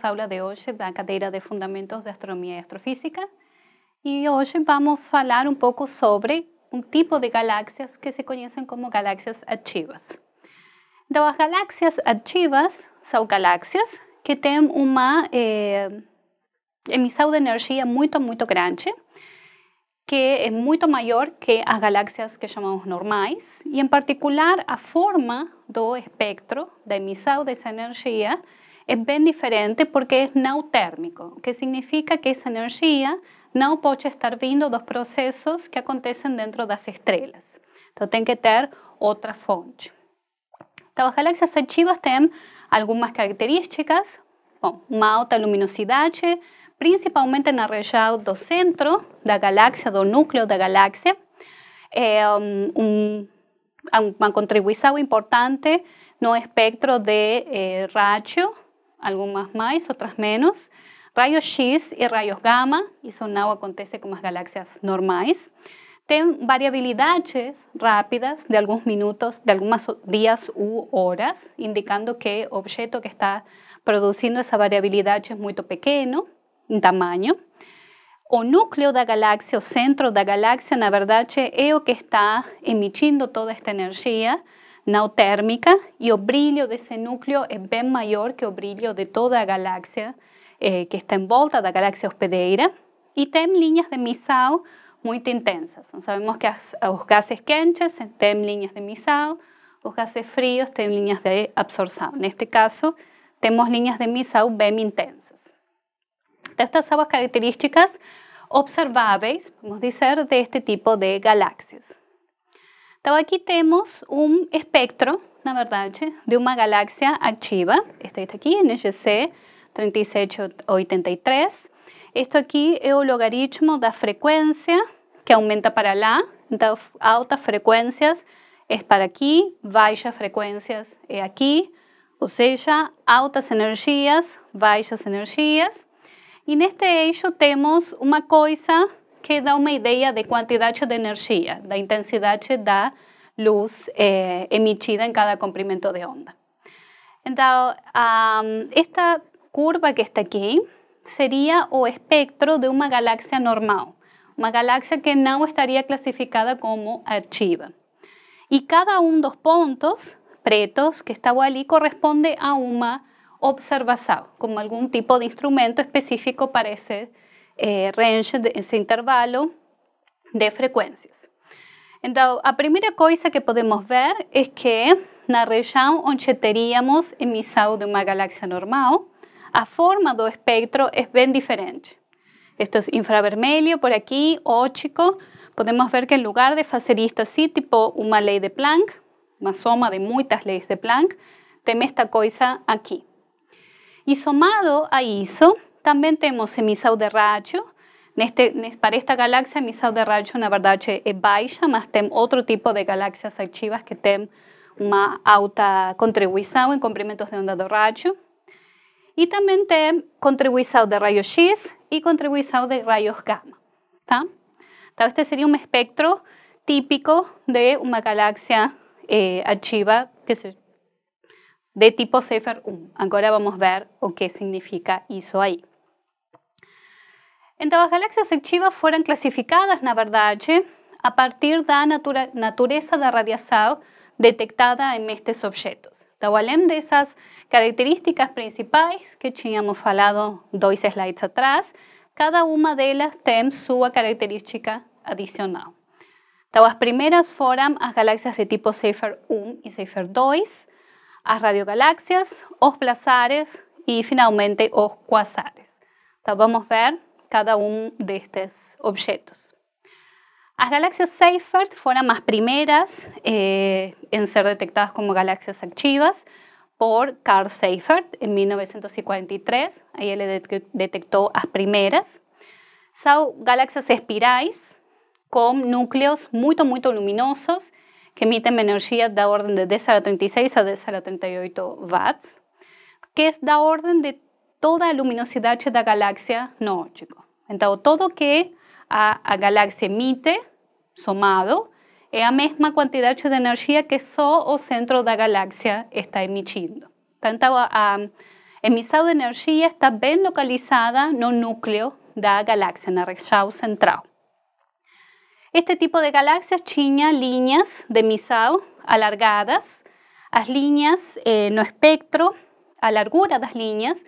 bem aula de hoje da cadeira de Fundamentos de Astronomia e Astrofísica. E hoje vamos falar um pouco sobre um tipo de galáxias que se conhecem como galáxias ativas. Então, as galáxias ativas são galáxias que têm uma eh, emissão de energia muito, muito grande, que é muito maior que as galáxias que chamamos normais, e em particular a forma do espectro da emissão dessa energia es bien diferente porque es nautérmico, que significa que esa energía no puede estar viendo dos procesos que acontecen dentro de las estrellas. Entonces, tiene que tener otra fuente. Las galaxias archivas tienen algunas características, bom, alta luminosidad, principalmente la región del centro de la galaxia, del núcleo de la galaxia. Eh, um, un, uma importante importante no espectro de eh, algunas más, otras menos. rayos X y rayos gamma y son no acontece con las galaxias normales. Tienen variabilidades rápidas de algunos minutos, de algunos días u horas, indicando que el objeto que está produciendo esa variabilidad es muy pequeño en tamaño. O núcleo de la galaxia, o centro de la galaxia, la verdad es lo que está emitiendo toda esta energía, nautérmica el brillo de ese núcleo es bien mayor que el brillo de toda la eh, que está envuelta volta la galaxia hospedeira y tiene líneas de misao muy intensas. sabemos que los gases quentes tienen líneas de misao, los gases fríos tienen líneas de absorción. En este caso, tenemos líneas de misao bien intensas. Estas son las características observáveis, decir, de este tipo de galaxias. Então aqui temos um espectro, na verdade, de uma galáxia ativa. Este aqui, NGC 3783. Isto aqui é o logaritmo da frequência que aumenta para lá. Então, altas frequências é para aqui, baixas frequências é aqui. Ou seja, altas energias, baixas energias. E neste eixo temos uma coisa que da una idea de cantidad de energía, la intensidad de da luz eh, emitida en cada comprimento de onda. Entonces, esta curva que está aquí sería o espectro de una galaxia normal, una galaxia que no estaría clasificada como archiva. Y cada uno de los puntos pretos que está allí corresponde a una observación, como algún tipo de instrumento específico parece. Eh, range, de, ese intervalo de frecuencias. Entonces, la primera cosa que podemos ver es que la región donde teríamos de una galaxia normal, la forma do espectro es bien diferente. Esto es infravermelho por aquí, óptico. Podemos ver que en lugar de hacer esto así, tipo una ley de Planck, una soma de muchas leyes de Planck, tenemos esta cosa aquí. Y sumado a eso, también tenemos emisor de radio. Este, para esta galaxia emisor de radio, la verdad es baixa, Más tem otro tipo de galaxias activas que tienen una alta contribución en comprimentos de onda de radio y también tem contribución de rayos X y contribución de rayos gamma. este sería un espectro típico de una galaxia eh, que de tipo Zephyr 1. Ahora vamos ver o que significa eso ahí. Entonces, las galaxias activas fueron clasificadas en verdade, a partir da naturaleza de la radiación detectada en estos objetos. Entonces, de esas características principales que habíamos hablado dos slides atrás, cada una de ellas tiene su característica adicional. Las primeras primeras foram las galaxias de tipo Seyfert 1 y Seyfert 2, las radiogalaxias, los plazares y finalmente, los quasares. Vamos vamos ver cada uno de estos objetos. Las galaxias Seyfert fueron las primeras eh, en ser detectadas como galaxias activas por Carl Seyfert en 1943. ahí él detectó las primeras. Son galaxias espirales espirais núcleos muy muy luminosos que emiten energía de orden de 10 a 36 a 10 a 38 watts, que es da orden de toda la luminosidad de la galaxia no óptico. todo todo que a, galaxia emite, sumado, es la misma cantidad de energía que solo el centro de la galaxia está emitiendo. Entonces, a, ah, ah, emisión de energía está bien localizada no núcleo de galaxia, galaxia, el rechazo central. Este tipo de galaxias tenía líneas de emisión alargadas. Las líneas eh, no espectro, a largura las líneas,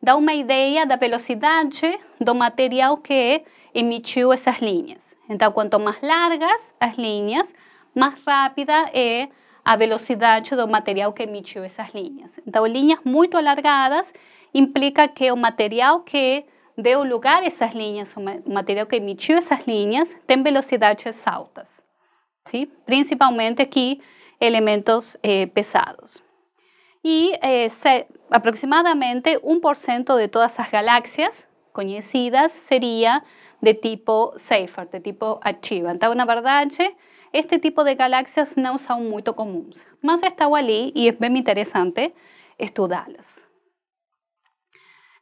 dá una idea da velocidade do material que emitió esas líneas. Então, cuanto más largas las líneas, más rápida é a velocidade do material que emitió esas líneas. Entonces, líneas muy alargadas implica que o material que deu lugar a esas linhas, o material que emitió esas líneas, tem velocidades altas, principalmente aquí elementos eh, pesados y eh, aproximadamente un por ciento de todas las galaxias conocidas sería de tipo Seyfert, de tipo Achiva. Entonces, verdad, verdad, este tipo de galaxias no son muy comunes, Más está ahí y es bem interesante estudiarlas.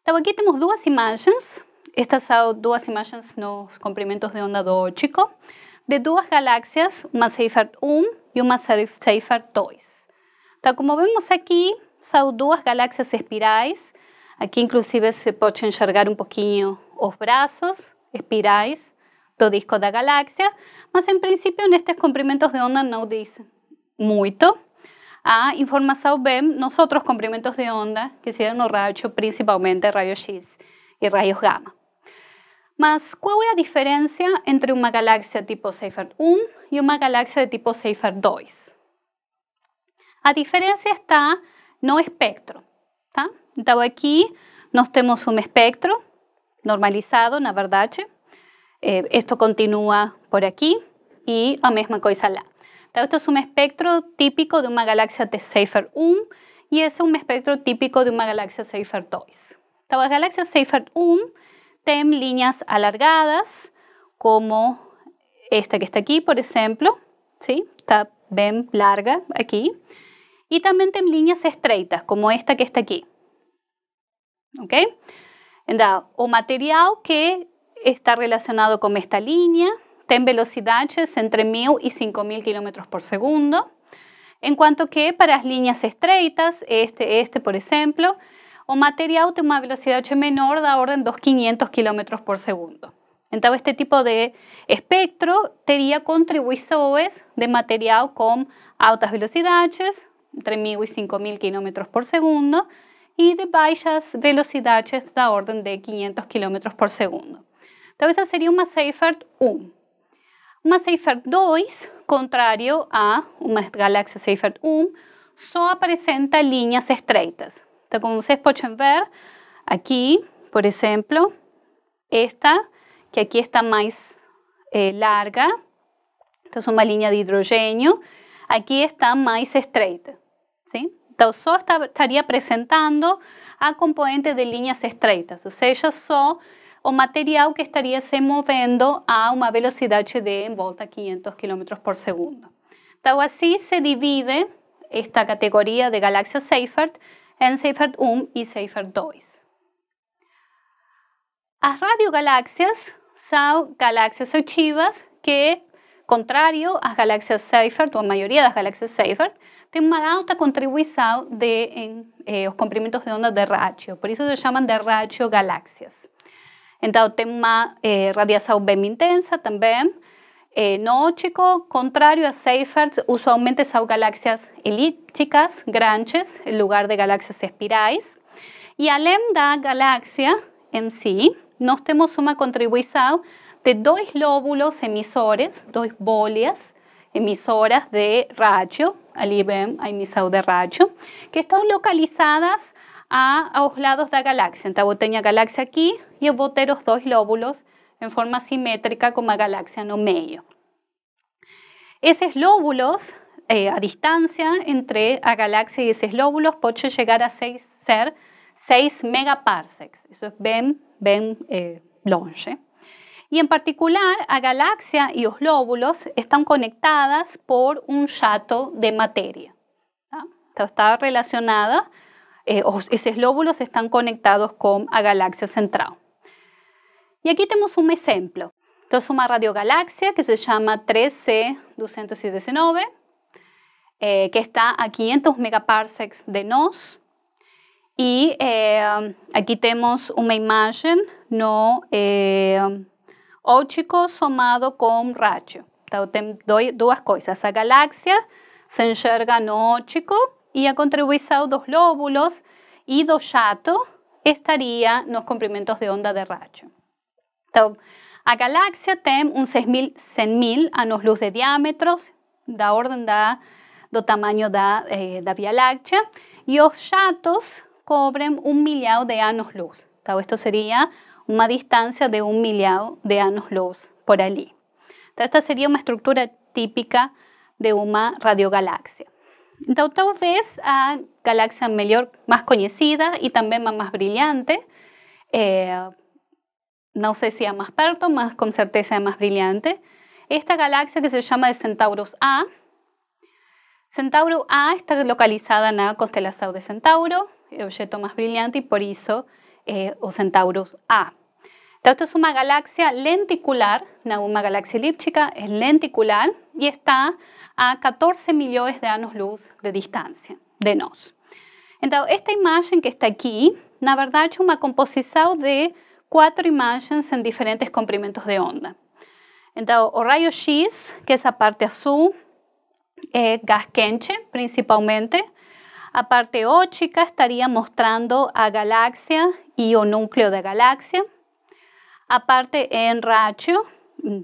Aquí tenemos tenemos imágenes, duas son Estas são duas los los comprimentos de onda do óptico de dos galaxias, una Seyfert 1 y una Seyfert 2 como vemos aquí son dos galaxias espirais. aquí inclusive, se pode enxergar un pouquinho os brazos espirais do disco da galaxia. mas, principio en estos comprimentos de onda no diz mucho. A informação vem nosotros outros comprimentos de onda, que seria no rayos, principalmente rayos X y rayos gamma. Mas ¿cuál es la diferencia entre una galaxia tipo Seyfert 1 y una galaxia de tipo Seyfert 2? A diferencia está no espectro. Tá? aquí nosotros tenemos temos espectro normalizado, na verdad eh, esto continúa por aquí y a misma cosa lá. Então, esto es un espectro típico de una galaxia de Seyfert 1 y es un espectro típico de una galaxia Seyfert 2. Então, galaxias Seyfert 1 tienen líneas alargadas, como esta que está aquí, por ejemplo, ¿sí? Está bien larga aquí y también en líneas estreitas, como esta que está aquí. ¿Ok? Entonces, o material que está relacionado con esta línea tiene velocidades entre 1.000 y 5.000 km por segundo. En cuanto que para las líneas estreitas, este, este por ejemplo, o material tiene una velocidad menor da orden dos 500 km por segundo. Entonces, este tipo de espectro tendría contribuidores de material con altas velocidades, entre 1.000 e 5.000 quilômetros por segundo e de baixas velocidades da ordem de 500 quilômetros por segundo. Então, essa seria uma Seifert 1. Uma Seifert 2, contrário a uma galáxia Seifert 1, só apresenta linhas estreitas. Então, como vocês podem ver, aqui, por exemplo, esta, que aqui está mais eh, larga, então é uma linha de hidrogênio, aqui está mais estreita. ¿sí? solo estaría presentando a componentes de líneas estreitas, o sea, o material que estaría se moviendo a una velocidad de en volta 500 km por segundo. Entonces, así se divide esta categoría de galaxias Seyfert en Seyfert 1 y Seyfert 2. Las radiogalaxias son galaxias archivas que, contrario contrario las galaxias Seyfert, o mayoría de las galaxias Seyfert, tiene una alta contribución de eh, los eh, de onda de ratio, por eso se llaman de ratio galaxias. Entonces, tiene eh, radiación bem intensa también, eh, no chico contrario a Seyferts, usualmente son galaxias elípticas, grandes, en lugar de galaxias espirais. y além da galaxia en sí, nos tenemos una contribución de dos lóbulos emisores, dos bolas emisoras de ratio, IBM, e a Misao de racho que están localizadas a, los lados de la galaxia. en Taboteña galaxia aquí y y dos dos lóbulos en forma simétrica como a galaxia no medio. Esos lóbulos, eh, a distancia entre la galaxia y esos lóbulos pueden llegar a ser 6 megaparsecs. Eso es ben e eh, longe y en particular a galaxia y los lóbulos están conectadas por un yato de materia. Está relacionada, esos eh, lóbulos están conectados con a galaxia central. Y aquí tenemos un ejemplo. Entonces, una radiogalaxia que se llama 3 c 219 que está a 500 megaparsecs de nos. Y eh, aquí tenemos una imagen no eh, chico somado con racho Entonces doy dos cosas. A galaxia se enxerga no ha y a contribuido dos lóbulos y dos yato estaría en los cumplimientos de onda de racho. Entonces, a galaxia tem un mil años luz de diámetros da orden da, do tamaño da, eh, da Via Láctea, y os yatos cobren un de años luz Entonces, esto sería una distancia de un millado de años luz por allí. esta sería una estructura típica de una radiogalaxia. Então, talvez a galaxia mejor, más conocida y también más más brillante, eh, no sé si más más perto, pero con certeza más brillante, brillante, esta galaxia que se llama de Centauros A. Centauro A está localizada en la constelación de Centauro, el objeto más brillante, y por eso... Eh, o Centaurus A. Entonces, esta es una galaxia lenticular, una galaxia elíptica, es lenticular y está a 14 millones de años luz de distancia de nos. Entonces, esta imagen que está aquí, la verdad es una composición de cuatro imágenes en diferentes comprimentos de onda. Entonces, o rayo X, que es la parte azul, es eh, gas quente principalmente, Aparte O chica estaría mostrando a galaxia y o núcleo de galaxia. Aparte en racho mm,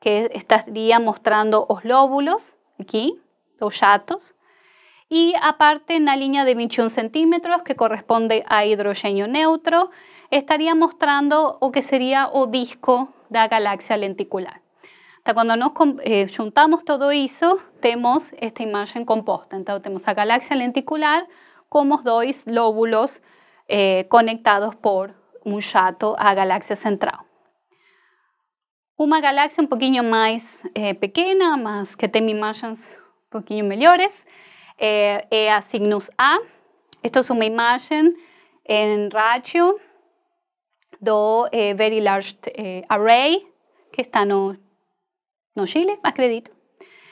que estaría mostrando los lóbulos, aquí, los yatos. Y aparte en la línea de 21 centímetros, que corresponde a hidrógeno neutro, estaría mostrando o que sería o disco de galaxia lenticular cuando nos eh, juntamos todo eso tenemos esta imagen composta. entonces tenemos la galaxia lenticular como dos lóbulos eh, conectados por un chato a galaxia central. una galaxia un poquito más eh, pequeña más que tiene imágenes un poquito mejores es e a Cygnus A. esto es una imagen en ratio do Very Large Array, que está no no Chile, más crédito.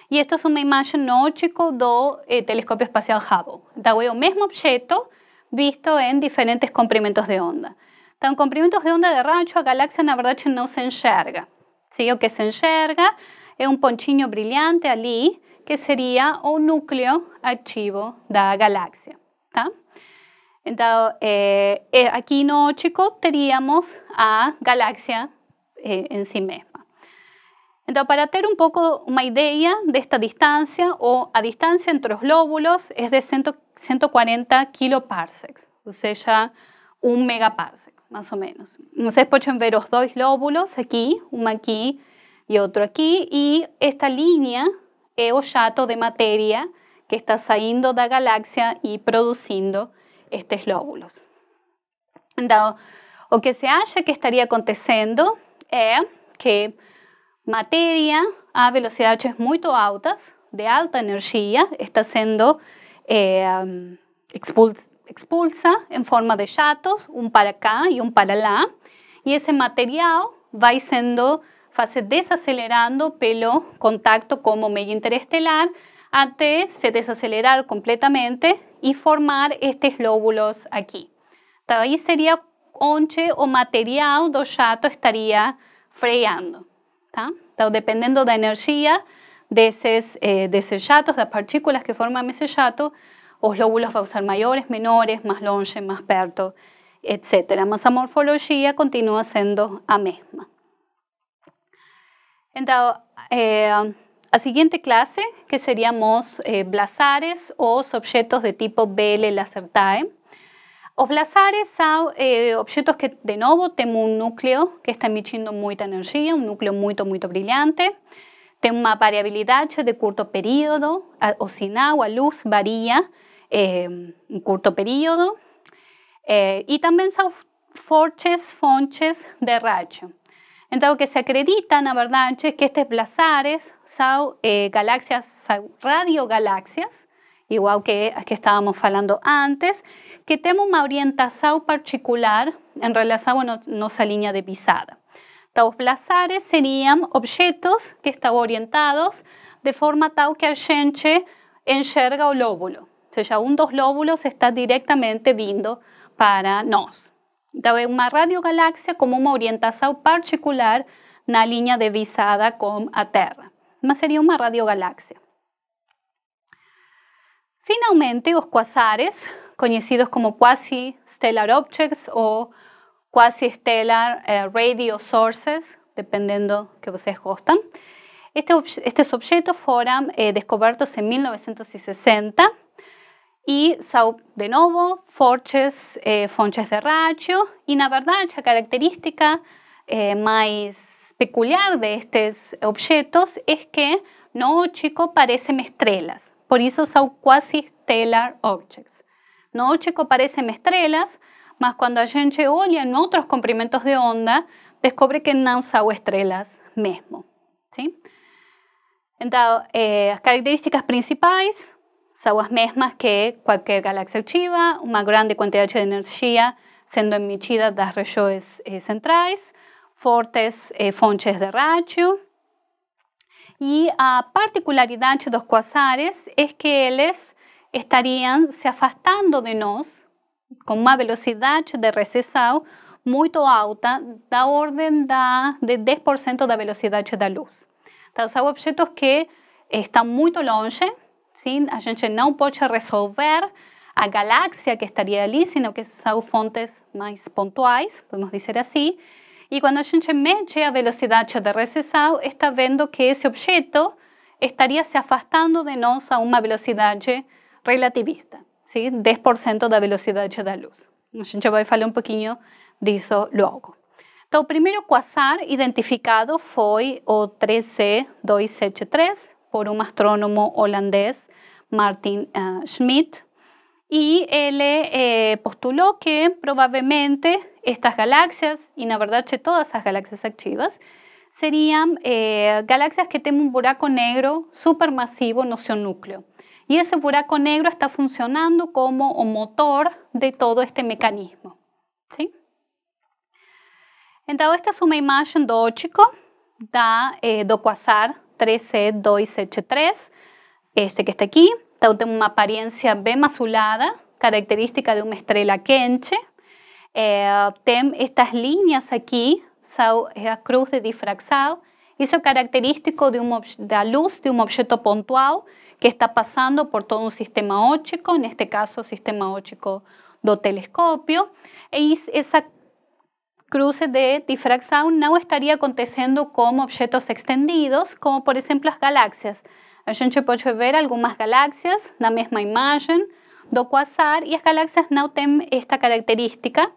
Y esto es una imagen, no do eh, telescopio espacial Hubble. Da es mismo objeto visto en diferentes comprimentos de onda. tan comprimentos de onda de rancho, a galaxia, en verdad, no se enxerga. Si que se enxerga es un ponchino brillante allí, que sería un núcleo activo da la galaxia. Entonces, eh, eh no chico, teríamos a galaxia eh, en sí misma. Entonces, para tener un poco una idea de esta distancia, o a distancia entre los lóbulos es de 140 kiloparsecs, o sea, un megaparsec, más o menos. Ustedes pueden ver los dos lóbulos aquí, uno aquí y otro aquí, y esta línea es eh, o de materia que está saliendo de la galaxia y produciendo estos lóbulos. Entonces, lo que se acha que estaría aconteciendo es que materia a velocidades muy altas, de alta energía, está siendo eh, um, expulsa, en forma de jatos, un para acá y un para allá. Y ese material va siendo fase desacelerando pelo contacto como medio interestelar antes se desacelerar completamente y formar estos lóbulos aquí. Ahí sería sería o material dos yato estaría freando dependiendo de la energía de desses, eh, de partículas que forman ese jato, los lóbulos a ser mayores, menores, más longe, más perto, etc. Mas a morfología continua siendo a misma. Entonces, eh, la a siguiente clase, que seríamos eh, blazares o objetos de tipo BL Lacertae, los blazares son eh, objetos que, de nuevo, tienen un núcleo que está emitiendo mucha energía, un núcleo muy muy brillante, una una variabilidad de corto periodo, o sin agua, luz varía en eh, corto periodo, período. Eh, son también de racho Entonces, lo que se acredita, la verdad, es que estos blazares son eh, galaxias radio igual que, que estábamos hablando antes, que tenemos una orientación particular en relación a nuestra línea de visada. Los plazares serían objetos que están orientados de forma tal que a gente enxerga o lóbulo. un ya un dos lóbulos está directamente vindo para nosotros. Entonces, una radiogalaxia como una orientación particular en la línea de visada con a Terra. sería una una radiogalaxia. Finalmente, los quasares, conocidos como quasi-stellar objects o quasi-stellar eh, radio sources, dependiendo que ustedes gustan, este, objetos fueron eh, descubiertos en 1960 y Sau de nuevo, fuentes eh, de racho Y, la verdad, la característica más peculiar de estos objetos es que no chico parecen estrellas. Por eso son quasi stellar objects. Noche parecen estrellas, mas cuando a gente olha en otros comprimentos de onda, descubre que no son estrellas. mesmo. Sim? Eh, características principales son las mesmas que cualquier galaxia archiva una grande cantidad de energía siendo emitida das las eh, centrais, fortes eh, de rádio, E a particularidade dos quasares é que eles estariam se afastando de nós com uma velocidade de recessão muito alta, da ordem da, de 10% da velocidade da luz. Então, são objetos que estão muito longe, sim? a gente não pode resolver a galáxia que estaria ali, senão que são fontes mais pontuais, podemos dizer assim, e quando a gente mede a velocidade de recessão, está vendo que esse objeto estaria se afastando de nós a uma velocidade relativista, sim? 10% da velocidade da luz. A gente vai falar um pouquinho disso logo. Então, o primeiro quasar identificado foi o 3C273 por um astrônomo holandês, Martin uh, Schmidt, y él eh, postuló que probablemente estas galaxias, y la verdad todas las galaxias activas, serían eh, galaxias que tienen un buraco negro supermasivo en su núcleo. Y ese buraco negro está funcionando como un motor de todo este mecanismo. Entonces, esta es una imagen de Ochico, da, eh, do Quasar 3 este que está aquí. Tiene una apariencia bem azulada, característica de una estrella quente. Eh, estas líneas aquí, são eh, a cruz de difracção. Isso é característico de la luz de un objeto pontual que está pasando por todo un sistema óptico, en este caso sistema óptico do telescopio. E essa cruz de difracção no estaría acontecendo con objetos extendidos, como por ejemplo las galaxias. A gente pode ver algunas galaxias, la misma imagen, do quasar y las galaxias no tienen esta característica,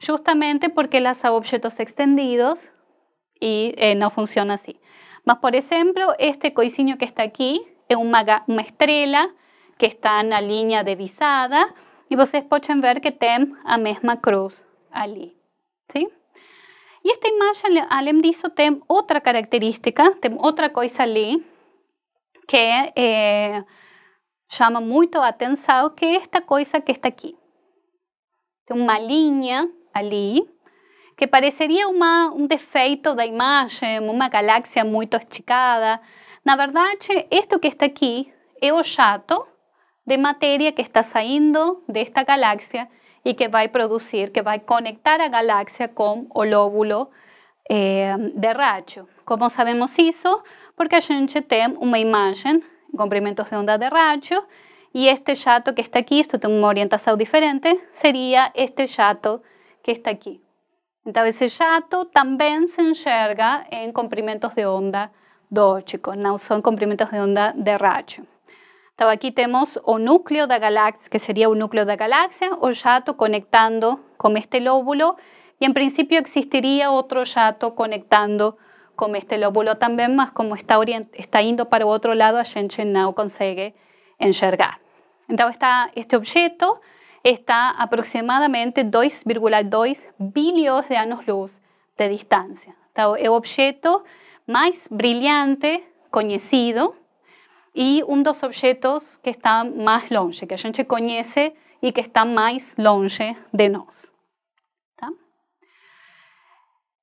justamente porque las são objetos extendidos y eh, no funciona así. Más, por ejemplo, este coisinho que está aquí es una, estrella que está en la línea de visada y ustedes pueden ver que tiene la misma cruz allí. ¿sí? Y esta imagen, Alem dijo, tiene otra característica, tiene otra cosa allí que eh, llama mucho muito que esta cosa que está aquí. Tem una línea allí que parecería un defecto de la imagen, una galaxia muy esticada. Na verdade, esto que está aquí es o jato de materia que está saliendo de esta galaxia y que va a producir, que va a conectar a galaxia con o lóbulo eh, de racho. Como sabemos eso? porque a gente tem una imagen en comprimentos de onda de radio y este jato que está aquí, esto tiene una orientación diferente, sería este jato que está aquí. Entonces, ese jato también se enxerga en comprimentos de onda do óptico, no son comprimentos de onda de radio. Entonces, aquí tenemos o núcleo da galaxia que sería un núcleo da galaxia, o jato conectando con este lóbulo, y en principio existiría otro jato conectando como este lóbulo también más como está, está indo para otro lado, a gente no consigue enxergar. Entonces está este objeto está aproximadamente 2,2 billones de años luz de distancia. Entonces, el objeto más brillante conocido y de dos objetos que está más longe, que a gente conoce y que está más longe de nosotros.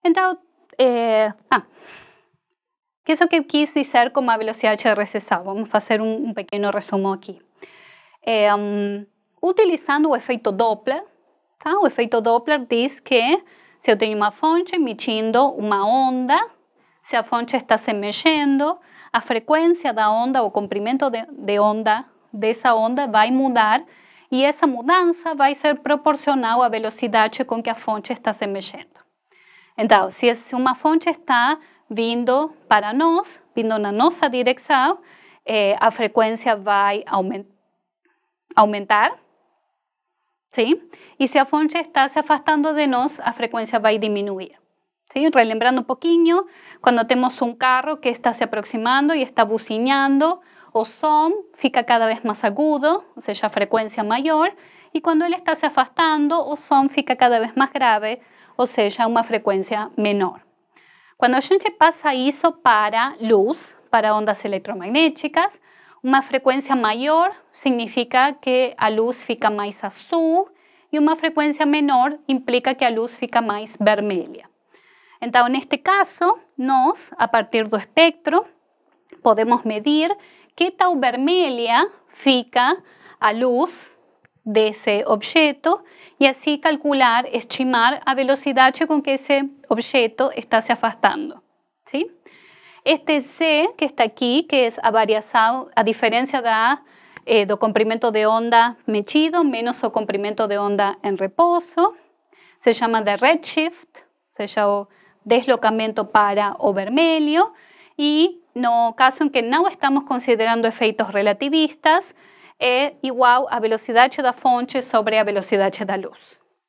Entonces, eh, ah, pienso que quise hacer con la velocidad HRSS. Vamos a hacer un, un pequeno resumo aquí. Eh, um, utilizando o efeito Doppler, tá? o efeito Doppler diz que se eu tenho uma fonte emitindo uma onda, se a fonte está se mexendo, a frequência da onda, o comprimento de, de onda dessa onda vai mudar e essa mudança vai ser proporcional à velocidade com que a fonte está se mexendo. Entonces, si una fonte está vindo para nos, vindo na nossa direção, eh, a frecuencia va a aumentar. Y si la a fonte está se afastando de nos, a frecuencia va a disminuir. Relembrando un poquito, cuando tenemos un carro que está se aproximando y está buciñando o son, fica cada vez más agudo, o sea, ya frecuencia mayor, y cuando él está se afastando, o son, fica cada vez más grave, o sea, una frecuencia menor. Cuando a gente pasa eso para luz, para ondas electromagnéticas, una frecuencia mayor significa que a luz fica más azul y una frecuencia menor implica que a luz fica mais vermelha. en este caso, nos a partir do espectro, podemos medir que tão vermelha fica a luz de ese objeto y así calcular, estimar a velocidad con que ese objeto está se afastando. ¿sí? Este C que está aquí, que es a a diferencia da, eh, do comprimento de onda mechido, menos o comprimento de onda en reposo, se llama de redshift, se llama deslocamiento para o vermelho, y no caso en que no estamos considerando efectos relativistas, es igual velocidad de la fonte sobre a de la luz.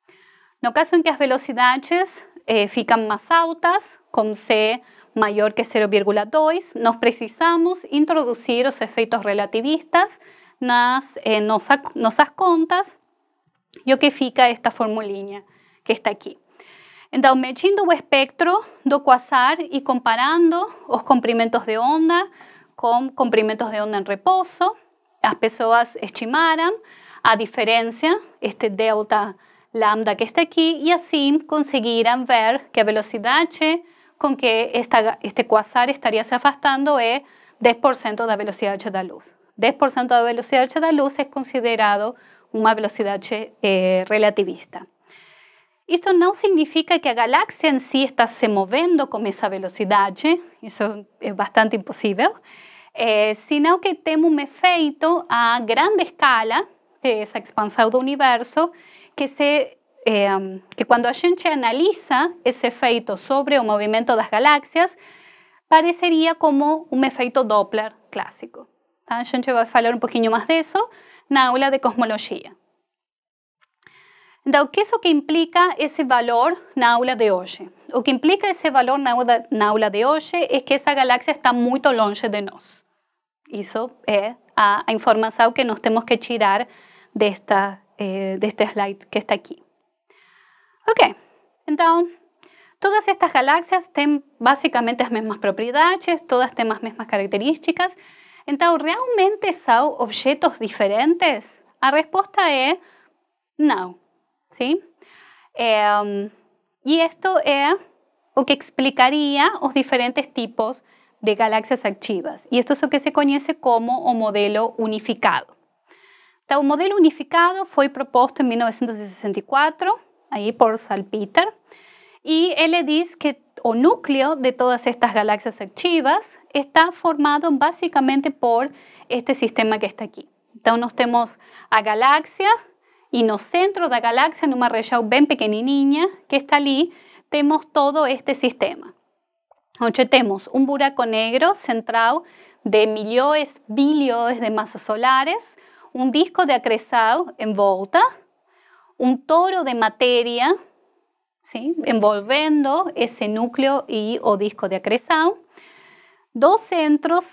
En No caso en que las velocidades eh, más altas, con C mayor que 0,2, nos precisamos introducir os efectos relativistas nas eh, contas e que fica esta formulinha que está aquí. Então, medindo o espectro do quasar y comparando los comprimentos de onda con comprimentos de onda en reposo, las personas estimaran a diferencia, este delta lambda que está aquí, y así conseguirán ver que velocidad h con que este cuasar estaría se afastando es 10% de la velocidad de la luz. 10% de la velocidad de la luz es considerado una velocidad eh, relativista. Esto no significa que la galaxia en sí está se moviendo esa velocidad h. eso es bastante imposible, eh, que tenemos un efecto a gran escala, esa expansión del universo, que se eh, que quando a gente analiza ese efecto sobre movimiento de las galaxias, parecería como un efecto Doppler clásico. Ah, va A hablar un poquito más de eso en la aula de cosmología. Então, qué que lo que implica ese valor la aula de hoy? Lo que implica ese valor en la aula de hoy es que esa galaxia está muy longe de nosotros. Hizo es eh, a, a que nos tenemos que tirar esta eh, este slide que está aquí. Ok, entonces, todas estas galaxias tienen básicamente las mismas propiedades, todas tienen las mismas características. Entonces, realmente son objetos diferentes? La respuesta es no. ¿sí? Y esto lo que explicaría los diferentes tipos de de galaxias activas y esto es lo que se conoce como o modelo unificado. El modelo unificado fue propuesto en 1964 aí por Salpeter él le dice que o núcleo de todas estas galaxias activas está formado básicamente por este sistema que está aquí. Entonces, nós temos a galaxia e no centro de galaxia, en numa região bem pequenininha que está allí, tenemos todo este sistema. Hoxe un buraco negro centrado de millones, billones de masas solares, un disco de acresado en volta, un toro de materia ¿sí? envolviendo ese núcleo y o disco de acresado, dos centros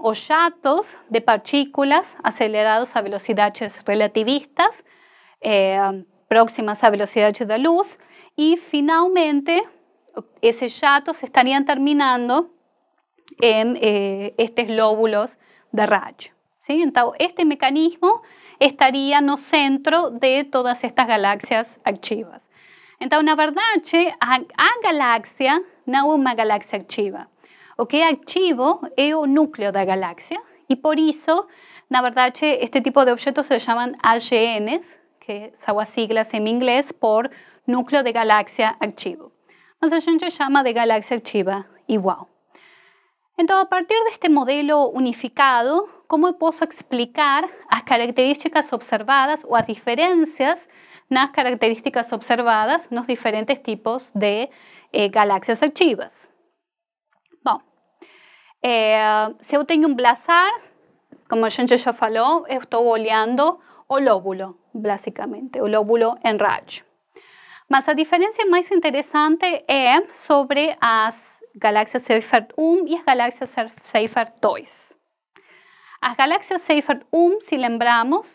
o chatos de partículas acelerados a velocidades relativistas, eh, próximas a velocidades de luz, y finalmente ese yato se estarían terminando en eh, estos lóbulos de rayo. Entonces, este mecanismo estaría en el centro de todas estas galaxias activas. Entonces, verdad verdad, a, a galaxia no una galaxia galaxia activa. O que es activo es núcleo de galaxia y por eso, la verdad verdad, este tipo de objetos se llaman AGNs, que son siglas en inglés por núcleo de Galaxia activo. Entonces, se llama de galaxia Chiva y Entonces, a partir de este modelo unificado, ¿cómo puedo explicar las características observadas o las diferencias en las características observadas en los diferentes tipos de eh, galaxias activas? Bueno, eh, si yo tengo un blazar, como a ya falou, estoy oleando o lóbulo, básicamente, o lóbulo en rayo. Mas a diferencia más interesante es em, sobre las galaxias Seyfert 1 y las galaxias Seyfert 2. Las galaxias Seyfert 1, si lembramos,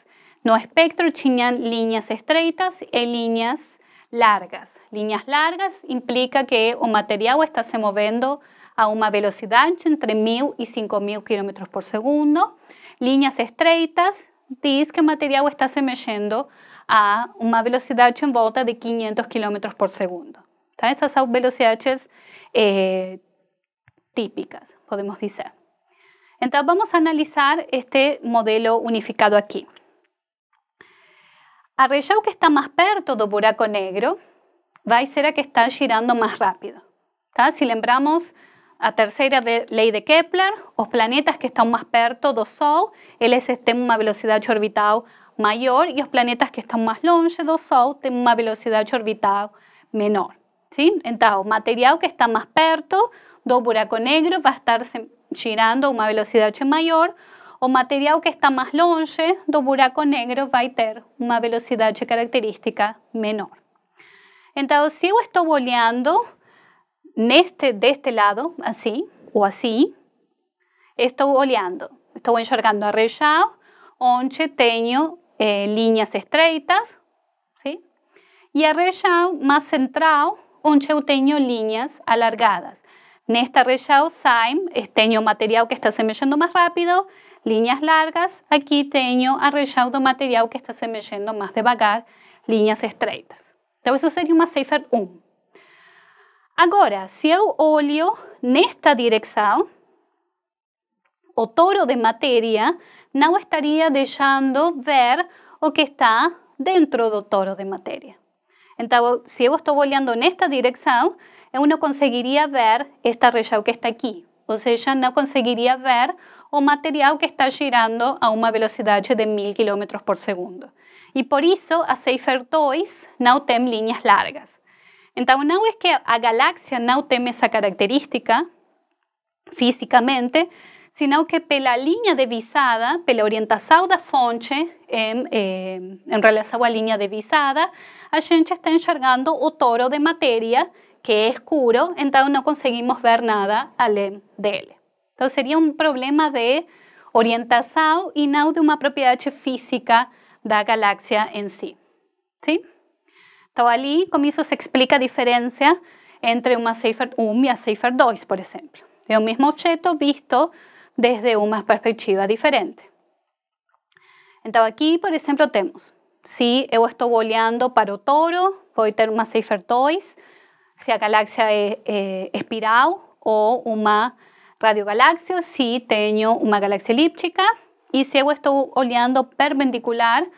no espectro tenían líneas estreitas e líneas largas. Líneas largas implica que o material está se moviendo a una velocidad entre 1.000 y 5.000 km por segundo. Líneas estreitas diz que o material está se mexendo a una velocidad en volta de 500 km por segundo. Estas son velocidades eh, típicas, podemos decir. Entonces vamos a analizar este modelo unificado aquí. A que está más perto do buraco negro va a ser a que está girando más rápido. Si lembramos a tercera de, ley de Kepler, los planetas que están más perto do Sol, tienen este una una velocidad orbital mayor y los planetas que están más longe del Sol tienen una velocidad orbital menor. ¿sí? Entonces, material que está más perto del buraco negro va a estar girando a una velocidad mayor o material que está más longe del buraco negro va a tener una velocidad característica menor. Entonces, si yo estoy volando este, de este lado, así o así, estoy volando, estoy enxergando a região tengo eh, líneas estreitas, ¿sí? y más más central, un tengo líneas alargadas. nesta arrejado tengo este material que está se más rápido, líneas largas, Aquí tenho do material que está se más devagar, líneas estreitas. entonces sería una uma safer 1. Agora, se eu en nesta dirección o toro de materia no estaría dejando ver o que está dentro del toro de materia. si si estoy estou en esta dirección, uno no conseguiría ver esta región que está aquí. O sea, no conseguiría ver o material que está girando a una velocidad de 1000 km por segundo. Y e por eso, a safer 2 no tem líneas largas. Entonces, no es que a galaxia no tiene esa característica físicamente, sino que pela línea de visada, pela orientación da fonte em, eh, em a la línea de visada, a gente está enxergando o toro de materia que es escuro, entonces no conseguimos ver nada além em, dele. Entonces sería un problema de orientación y no de una propiedad física da galáxia en si. ¿Sí? Entonces ali, com eso se explica la diferencia entre una safer 1 y una cifra 2, por ejemplo. Es el mismo objeto visto desde una perspectiva diferente. Entonces aquí, por ejemplo, tenemos si eu estoy olhando para o voy a tener una Cipher 2, si la galaxia es eh, espiral espiral una uma radiogaláxia, si tengo una galaxia elíptica, y si yo estoy olhando perpendicular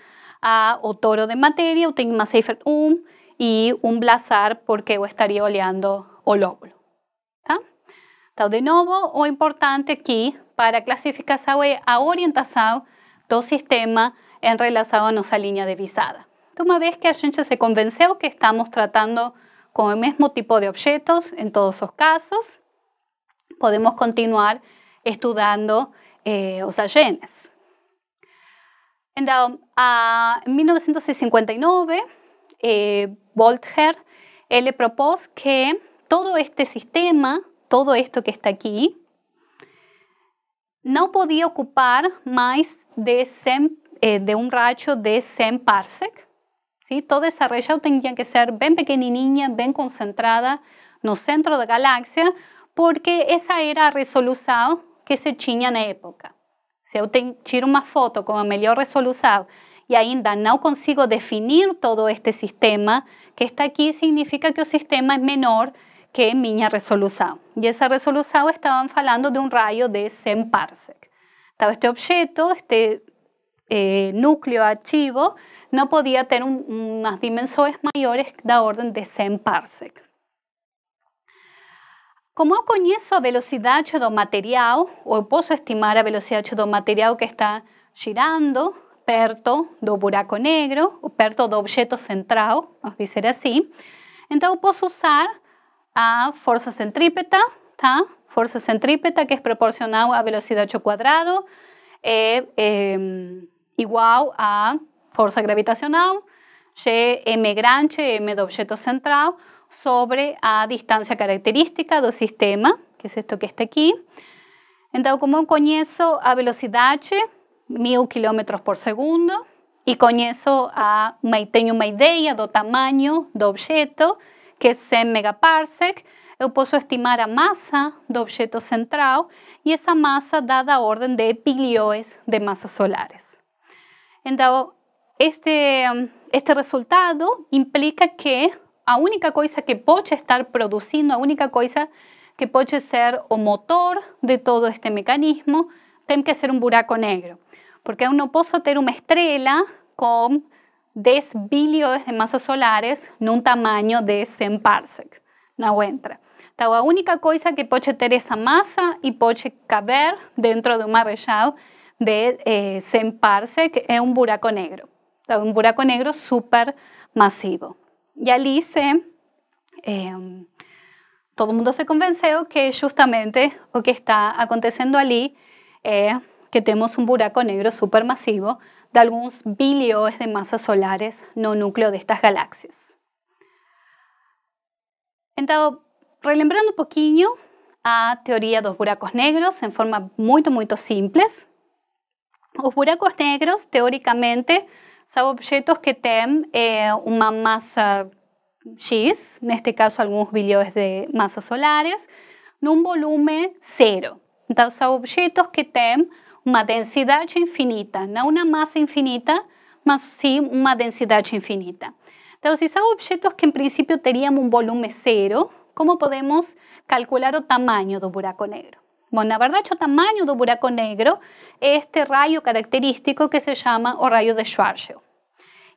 ao toro de materia, tengo una uma Cipher 1 y un blazar, porque yo estaría olhando o lóbulo. Está de nuevo, o importante aquí para clasificar a e orientar todo sistema en relación a nuestra línea de visada. Una vez que a gente se convenció que estamos tratando con el mismo tipo de objetos en todos los casos, podemos continuar estudiando eh, os En a, 1959, eh, le propuso que todo este sistema, todo esto que está aquí, no podía ocupar más de, un eh, de un 100 parsec. ¿sí? Toda esa tenían tenía que ser bien pequeñinha, bien concentrada no centro de la galaxia, porque esa era la resolución que se en la época. Se yo tiro una foto con la mejor resolución y ainda no consigo definir todo este sistema que está aquí, significa que el sistema es menor que miña resolución y esa resolución estaban falando de un rayo de 100 parsec. este objeto, este eh, núcleo activo no podía tener unas dimensiones mayores de da orden de 100 parsec. Como yo conozco a velocidad de material, o puedo estimar a velocidad de material que está girando perto do buraco negro, o perto do objeto central, vamos a así así entonces puedo usar a fuerza centrípeta, fuerza centrípeta que es proporcional a velocidad al cuadrado es eh, em, igual a fuerza gravitacional, M grande, m de objeto central, sobre a distancia característica do sistema, que es esto que está aquí entonces como eu conheço a velocidade, mil kilómetros por segundo, y conozco, a, tenho uma idea do tamaño do objeto, que es 100 megaparsec, yo puedo estimar la masa del objeto central y e esa masa da la orden de epilioes de masas solares. Entonces, este, este resultado implica que la única cosa que puede estar produciendo, la única cosa que puede ser o motor de todo este mecanismo, tiene que ser un um buraco negro. Porque aún no puedo tener una estrella con billones de masas solares en un tamaño de 100 parsecs. no entra. La única cosa que puede tener esa masa y puede caber dentro de un região de eh, 100 parsecs es un buraco negro. un buraco negro super masivo. Y allí se, el mundo se convenció que justamente lo que está aconteciendo allí es que tenemos un buraco negro masivo de algunos billones de masas solares no núcleo de estas galaxias. Entonces, relembrando un la a de dos buracos negros en forma muy, muy simples. Los buracos negros, teóricamente, son objetos que tienen eh, una masa X, en este caso algunos billones de masas solares, un volumen cero. Entonces, son objetos que tienen una densidad infinita, no una masa infinita, mas sí una densidad infinita. Entonces, si son objetos que en principio teníamos un volumen cero, ¿cómo podemos calcular o tamaño do buraco negro? bueno na verdade, o tamaño do buraco negro es este rayo característico que se llama o rayo de Schwarzschild.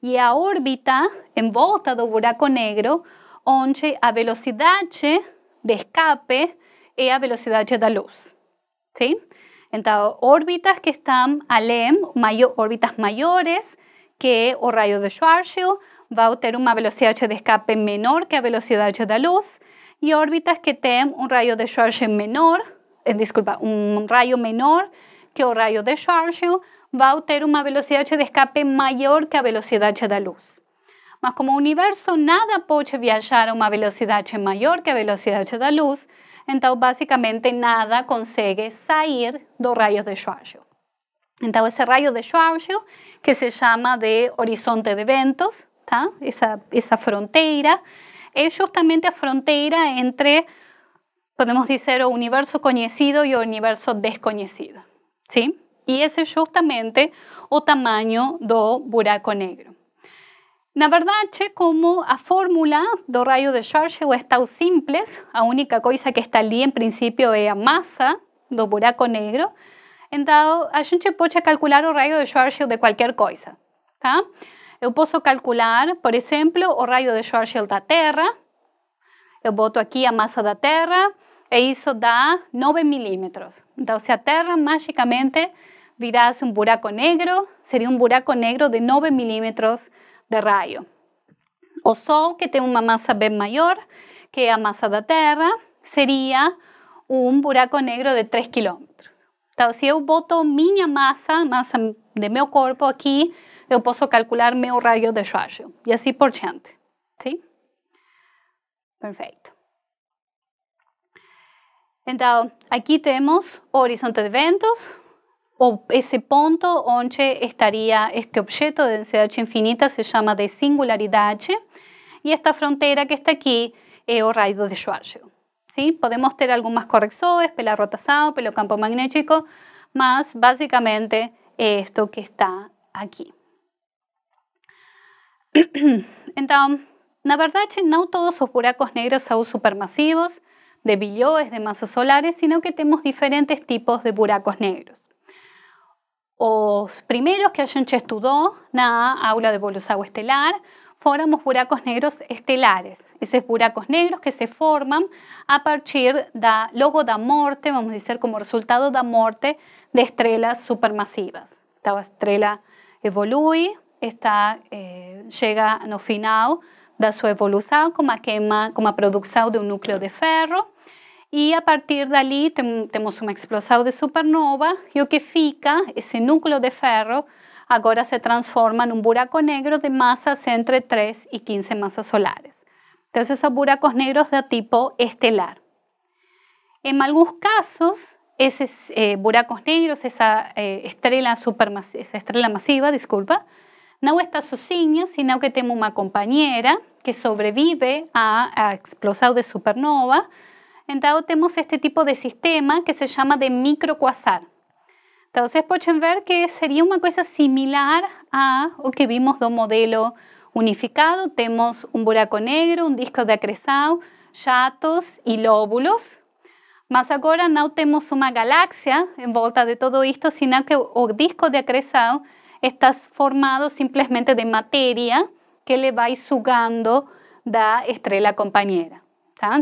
Y a órbita em volta do buraco negro, onde a velocidad de escape é a velocidade da luz. ¿Sí? Entonces, órbitas que están além, mayor órbitas mayores que o rayo de Schwarzschild, va a tener una velocidad de escape menor que la a de la luz, y órbitas que tienen un rayo de Schwarzschild menor, eh, disculpa, un un menor que o rayo de Schwarzschild, va a tener una velocidad de escape mayor que la a de la luz. Mas como universo nada puede viajar a una velocidad mayor que la velocidad de la luz, entonces, básicamente, nada consegue sair dos rayos de Schwarzschild. Entonces, ese rayo de Schwarzschild, que se llama de horizonte de eventos, tá? frontera, esa frontera es justamente la frontera entre, podemos decir, o universo conocido y universo desconocido. ¿sí? Y ese justamente o tamaño del buraco negro. Na verdade, como a fórmula do raio de Schwarzschild é tão simples, a única coisa que está ali em princípio é a massa do buraco negro, então a gente pode calcular o raio de Schwarzschild de qualquer coisa, tá? Eu posso calcular, por exemplo, o raio de Schwarzschild da Terra, eu boto aqui a massa da Terra, e isso dá 9 milímetros. Então, se a Terra magicamente virasse um buraco negro, seria um buraco negro de 9 milímetros de raio. O Sol, que tem uma massa bem maior, que a massa da Terra, seria um buraco negro de 3 km. Então, se eu boto minha massa, massa de meu corpo aqui, eu posso calcular meu raio de Schwarzschild e assim por diante. Sim? Perfeito. Então, aqui temos o horizonte de ventos, o ese punto donde estaría este objeto de densidad infinita se llama de singularidad h y esta frontera que está aquí es eh, o rayo de Schwarzschild. ¿sí? Podemos tener algunos correcciones, pela rotazado, pelo campo magnético, más básicamente esto que está aquí verdad la que no todos los buracos negros son supermasivos de billones de masas solares, sino que tenemos diferentes tipos de buracos negros. Los primeros que a estudió en la aula de Evolución estelar fueron los buracos negros estelares, Esos buracos negros que se forman a partir da logo da morte, vamos decir, como resultado da morte de estrelas supermasivas. Esta estrella estrela evolui, está, eh, chega no final da su evolución como a, queima, de un núcleo de ferro, y a partir de allí tenemos un explosado de supernova y lo que fica, ese núcleo de ferro, ahora se transforma en un buraco negro de masas entre 3 y 15 masas solares. Entonces, esos buracos negros de tipo estelar. En algunos casos, esos eh, buracos negros, esa eh, estrella masiva, esa no está sozinha, sino que tiene una compañera que sobrevive a explosado de supernova, entonces tenemos este tipo de sistema que se llama de microcuasar. Entonces pueden ver que sería una cosa similar a lo que vimos un modelo unificado. Tenemos un buraco negro, un disco de acresado, chatos y lóbulos. Mas ahora no tenemos una galaxia en volta de todo esto, sino que el disco de acresado está formado simplemente de materia que le va sugando da estrella compañera. Tá?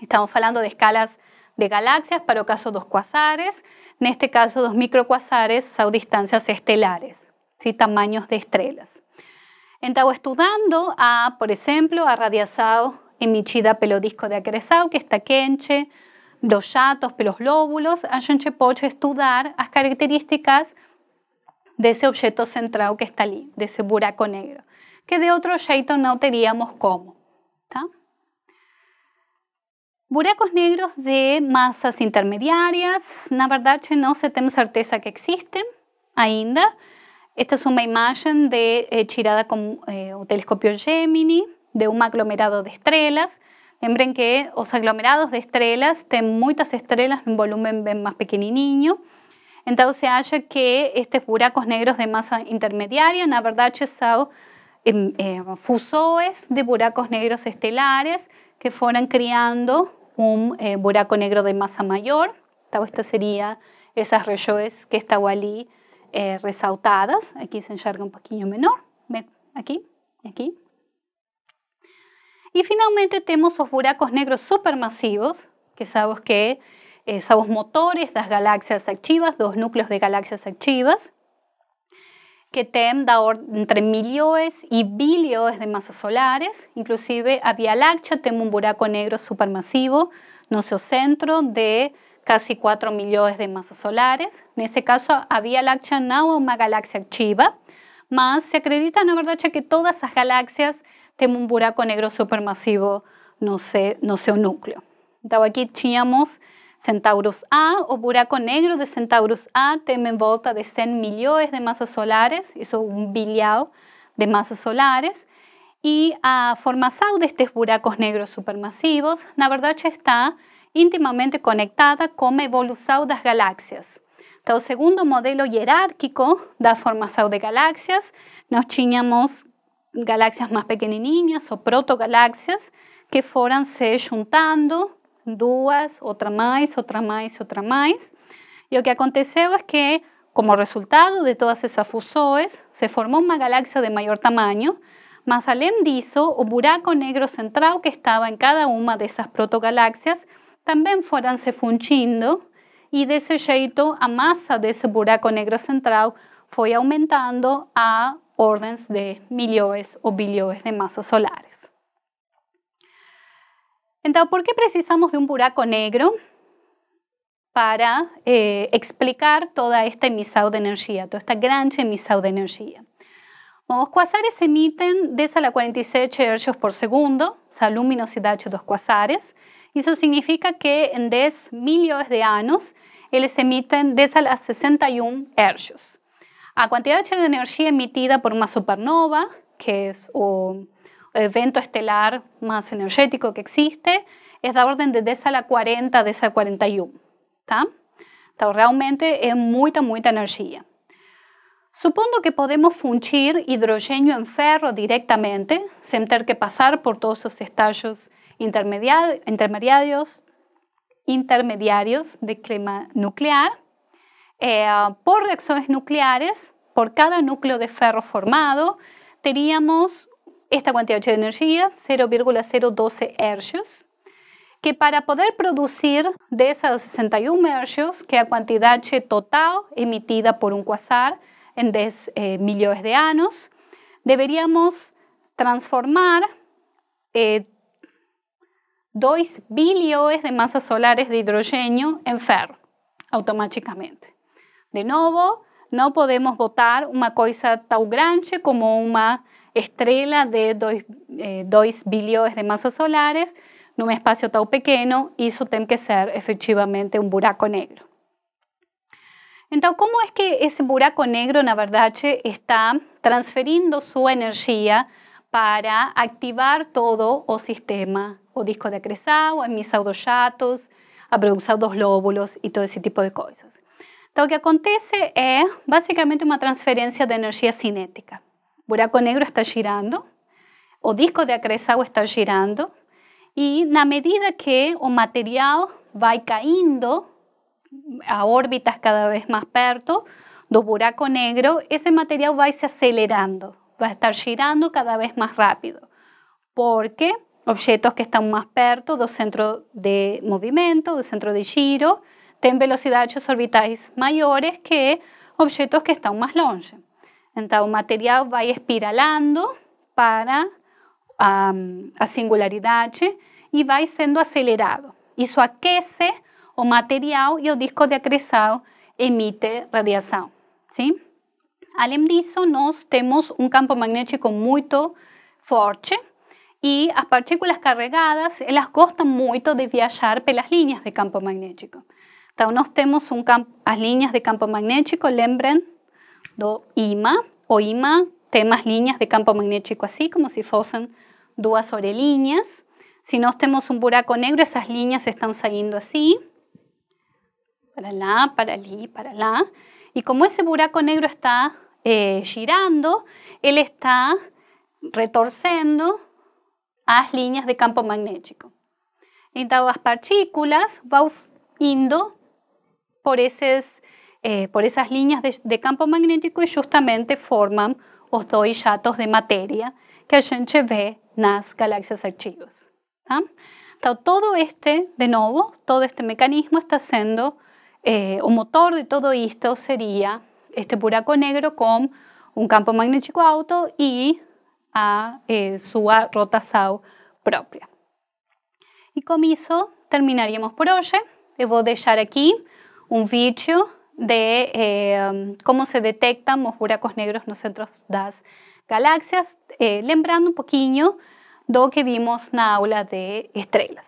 Estamos hablando de escalas de galaxias, para el caso dos cuasares, este caso dos microcuasares, a distancias estelares, ¿sí? tamaños de estrellas. Então, estudiando, a, por ejemplo, a Radiazao emitida pelo disco de Akeresao, que está quente, los yatos pelos lóbulos, a gente poche estudar las características ese objeto central que está allí, de ese buraco negro, que de otro jeito no teríamos cómo Tá? Buracos negros de masas la verdad que no se tem certeza que existen ainda. Esta es una imagen de, tirada eh, con el eh, un telescopio Gemini de un aglomerado de estrellas. Lembren que los aglomerados de estrellas tienen muchas estrellas en volumen más pequeño. Entonces se halla que estos buracos negros de masa intermediaria, la verdad, son em, eh, de buracos negros estelares que fueron creando un eh, buraco negro de masa mayor. Esta sería esas rayos que están allí eh, resaltadas, aquí se enxerga un poquito menor, aquí, aquí, y finalmente tenemos los buracos negros supermasivos, que sabemos que eh, motores las galaxias activas, dos núcleos de galaxias activas que TEM entre millones y billones de masas solares, inclusive a Vía Láctea tiene un buraco negro supermasivo no centro de casi 4 millones de masas solares. en este caso, a Vía Láctea no es una galaxia se acredita, la verdad que todas las galaxias tienen un buraco negro supermasivo no sé no núcleo. entonces aquí teníamos Centaurus A o buraco negro de Centaurus A tiene en volta de 100 millones de masas solares, es un billón de masas solares, y a ah, formación de estos buracos negros supermasivos, la verdad está íntimamente conectada con la evolución de las galaxias. Entonces, segundo modelo jerárquico da formación de galaxias, nos tínhamos galaxias más pequeñas o protogalaxias que fueran se juntando dúas, otra más, otra más, otra más, y lo que aconteceu es que, como resultado de todas esas fusiones, se formó una galaxia de mayor tamaño, mas além disso, o buraco negro central que estaba en cada una de esas protogalaxias también foram se fundindo y desse jeito a de ese buraco negro central fue aumentando a ordens de milhões o bilhões de masa solares. Entonces, por qué precisamos de un buraco negro para eh, explicar toda esta emisión de energía, toda esta gran emisión de energía? Los cuasares emiten 10 a la 46 Hz por segundo, de los cuásares, y eso significa que en 10 millones de años, ellos emiten 10 a la 61 Hz. La cantidad de energía emitida por una supernova, que es evento estelar más energético que existe es la orden de 10 a la 40, 10 a la 41. ¿está? realmente es mucha, mucha energía supongo que podemos fundir hidrógeno en ferro directamente sin tener que pasar por todos esos estallos intermediarios intermediarios de clima nuclear, eh, por reacciones nucleares, por cada núcleo de ferro formado, teníamos esta cantidad de energía, 0,012 hercios, que para poder producir de esas 61 hercios, que es la cantidad total emitida por un cuasar en 10 eh, de años, deberíamos transformar eh, 2 billones de masas solares de hidrógeno en ferro, automáticamente. De nuevo, no podemos botar una cosa tan grande como una Estrella de dos eh, de de masas solares, un espacio tan pequeño, eso tiene que ser efectivamente un buraco negro. Entonces, ¿cómo es que ese buraco negro, en verdad está transferiendo su energía para activar todo o sistema, o disco de acresado, en dos a producir dos lóbulos y todo ese tipo de cosas. Lo lo que acontece es básicamente una transferencia de energía cinética buraco negro está girando, o disco de acresado está girando, y a medida que o material va cayendo a órbitas cada vez más perto del buraco negro, ese material a se acelerando, va a estar girando cada vez más rápido, porque objetos que están más perto del centro de movimiento, del centro de giro, tienen velocidades orbitales mayores que objetos que están más longe. Então, o material vai espiralando para a, a singularidade e vai sendo acelerado. Isso aquece o material e o disco de acreção emite radiação. Sim? Além disso, nós temos um campo magnético muito forte e as partículas carregadas elas gostam muito de viajar pelas linhas de campo magnético. Então, nós temos um campo, as linhas de campo magnético, lembrem do ima, o ima temas líneas de campo magnético así, como si fuesen dos orelíneas Si no tenemos un buraco negro, esas líneas están saliendo así, para la, para allí, para la, Y como ese buraco negro está eh, girando, él está retorciendo las líneas de campo magnético. Entonces, las partículas van indo por esas eh, por esas líneas de, campo magnético y justamente forman los dos yatos de materia que a gente en las galaxias archivos. ¿ah? todo este, de nuevo, todo este mecanismo está siendo, eh, motor de todo esto sería este buraco negro con un campo magnético alto y a eh, propia. Y propia. Y terminaríamos por hoy. Voy a dejar aquí un vídeo de em, cómo se detectan los buracos negros los centros das las eh, lembrando un pouquinho lo que vimos la aula de estrellas